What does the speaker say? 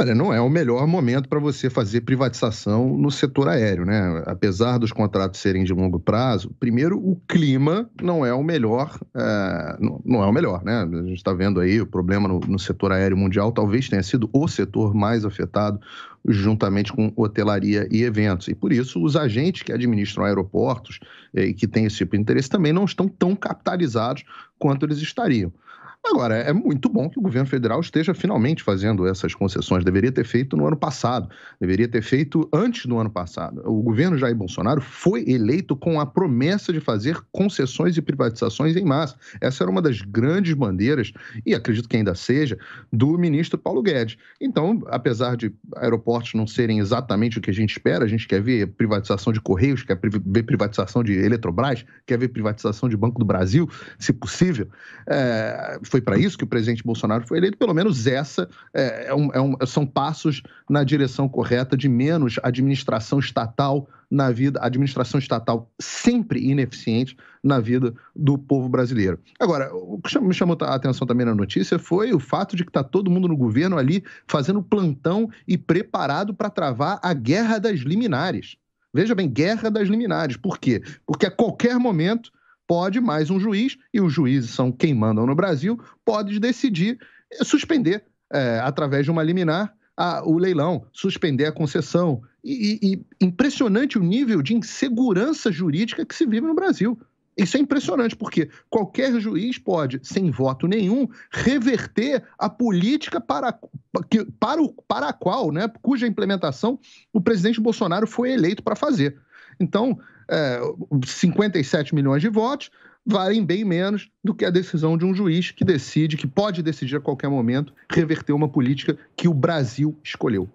Olha, não é o melhor momento para você fazer privatização no setor aéreo, né? Apesar dos contratos serem de longo prazo, primeiro o clima não é o melhor, é, não é o melhor, né? A gente está vendo aí o problema no, no setor aéreo mundial, talvez tenha sido o setor mais afetado juntamente com hotelaria e eventos. E por isso, os agentes que administram aeroportos eh, e que têm esse tipo de interesse também não estão tão capitalizados quanto eles estariam. Agora, é muito bom que o governo federal esteja finalmente fazendo essas concessões. Deveria ter feito no ano passado, deveria ter feito antes do ano passado. O governo Jair Bolsonaro foi eleito com a promessa de fazer concessões e privatizações em massa. Essa era uma das grandes bandeiras, e acredito que ainda seja, do ministro Paulo Guedes. Então, apesar de aeroportos não serem exatamente o que a gente espera, a gente quer ver privatização de Correios, quer ver privatização de Eletrobras, quer ver privatização de Banco do Brasil, se possível. É, foi foi para isso que o presidente Bolsonaro foi eleito, pelo menos essa é, é um, é um, são passos na direção correta de menos administração estatal na vida, administração estatal sempre ineficiente na vida do povo brasileiro. Agora, o que me chamou a atenção também na notícia foi o fato de que está todo mundo no governo ali fazendo plantão e preparado para travar a guerra das liminares. Veja bem, guerra das liminares. Por quê? Porque a qualquer momento pode mais um juiz, e os juízes são quem mandam no Brasil, pode decidir suspender, é, através de uma liminar, a, o leilão, suspender a concessão. E, e, e impressionante o nível de insegurança jurídica que se vive no Brasil. Isso é impressionante, porque qualquer juiz pode, sem voto nenhum, reverter a política para, para, o, para a qual, né, cuja implementação o presidente Bolsonaro foi eleito para fazer. Então, é, 57 milhões de votos valem bem menos do que a decisão de um juiz que decide, que pode decidir a qualquer momento, reverter uma política que o Brasil escolheu.